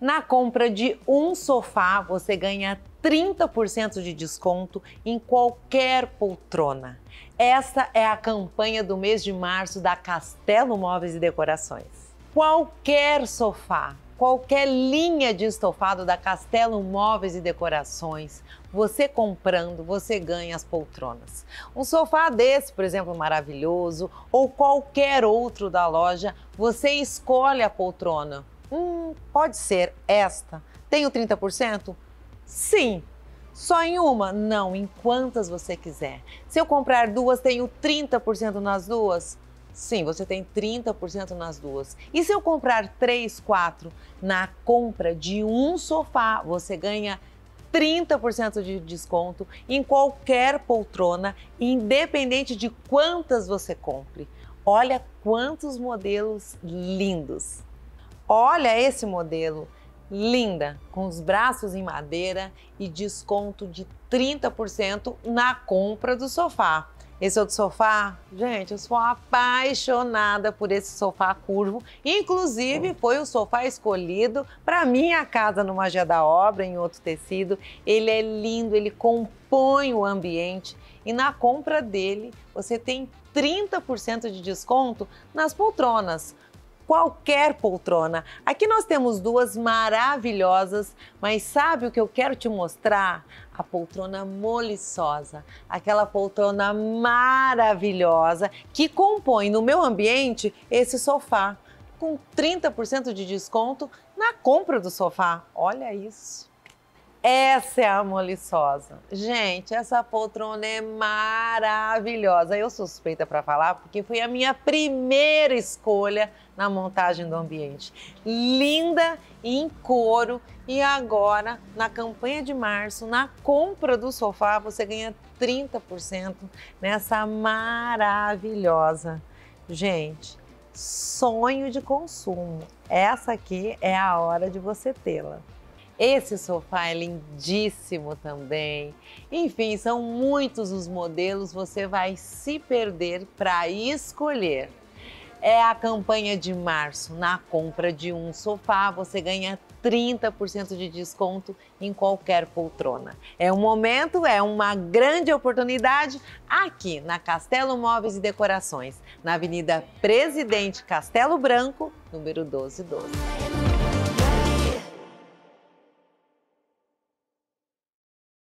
Na compra de um sofá, você ganha 30% de desconto em qualquer poltrona. Essa é a campanha do mês de março da Castelo Móveis e Decorações. Qualquer sofá, qualquer linha de estofado da Castelo Móveis e Decorações, você comprando, você ganha as poltronas. Um sofá desse, por exemplo, maravilhoso, ou qualquer outro da loja, você escolhe a poltrona Hum, pode ser esta. Tenho 30%? Sim. Só em uma? Não, em quantas você quiser. Se eu comprar duas, tenho 30% nas duas? Sim, você tem 30% nas duas. E se eu comprar três, quatro na compra de um sofá, você ganha 30% de desconto em qualquer poltrona, independente de quantas você compre. Olha quantos modelos lindos! Olha esse modelo, linda, com os braços em madeira e desconto de 30% na compra do sofá. Esse outro sofá, gente, eu sou apaixonada por esse sofá curvo. Inclusive, foi o sofá escolhido para minha casa no Magia da Obra, em outro tecido. Ele é lindo, ele compõe o ambiente. E na compra dele, você tem 30% de desconto nas poltronas qualquer poltrona. Aqui nós temos duas maravilhosas, mas sabe o que eu quero te mostrar? A poltrona moliçosa, aquela poltrona maravilhosa que compõe no meu ambiente esse sofá com 30% de desconto na compra do sofá. Olha isso! Essa é a moliçosa. Gente, essa poltrona é maravilhosa. Eu sou suspeita para falar porque foi a minha primeira escolha na montagem do ambiente. Linda e em couro. E agora, na campanha de março, na compra do sofá, você ganha 30% nessa maravilhosa. Gente, sonho de consumo. Essa aqui é a hora de você tê-la. Esse sofá é lindíssimo também. Enfim, são muitos os modelos, você vai se perder para escolher. É a campanha de março. Na compra de um sofá, você ganha 30% de desconto em qualquer poltrona. É um momento, é uma grande oportunidade aqui na Castelo Móveis e Decorações, na Avenida Presidente Castelo Branco, número 1212.